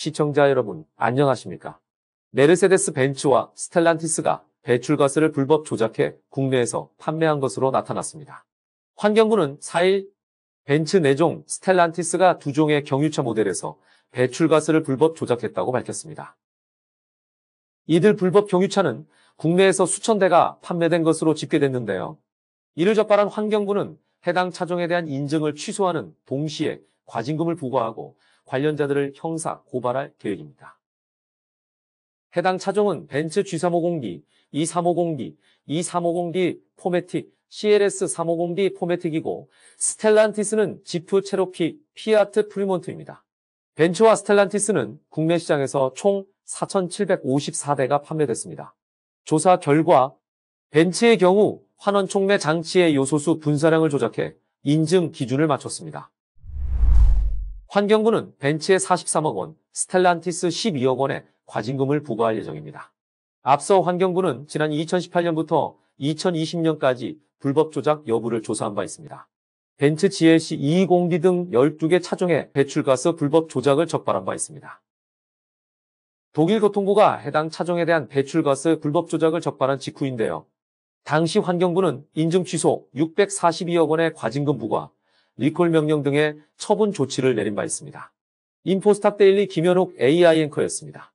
시청자 여러분, 안녕하십니까? 메르세데스 벤츠와 스텔란티스가 배출가스를 불법 조작해 국내에서 판매한 것으로 나타났습니다. 환경부는 4일 벤츠 4종, 스텔란티스가 2종의 경유차 모델에서 배출가스를 불법 조작했다고 밝혔습니다. 이들 불법 경유차는 국내에서 수천 대가 판매된 것으로 집계됐는데요. 이를 적발한 환경부는 해당 차종에 대한 인증을 취소하는 동시에 과징금을 부과하고 관련자들을 형사 고발할 계획입니다. 해당 차종은 벤츠 G350D, E350D, E350D 포메틱, CLS350D 포메틱이고 스텔란티스는 지프 체로키, 피아트 프리몬트입니다. 벤츠와 스텔란티스는 국내 시장에서 총 4,754대가 판매됐습니다. 조사 결과 벤츠의 경우 환원 촉매 장치의 요소수 분사량을 조작해 인증 기준을 맞췄습니다. 환경부는 벤츠에 43억 원, 스텔란티스 12억 원의 과징금을 부과할 예정입니다. 앞서 환경부는 지난 2018년부터 2020년까지 불법 조작 여부를 조사한 바 있습니다. 벤츠 GLC 220D 등 12개 차종의 배출가스 불법 조작을 적발한 바 있습니다. 독일 교통부가 해당 차종에 대한 배출가스 불법 조작을 적발한 직후인데요. 당시 환경부는 인증 취소 642억 원의 과징금 부과, 리콜 명령 등의 처분 조치를 내린 바 있습니다. 인포스탑 데일리 김현욱 AI 앵커였습니다.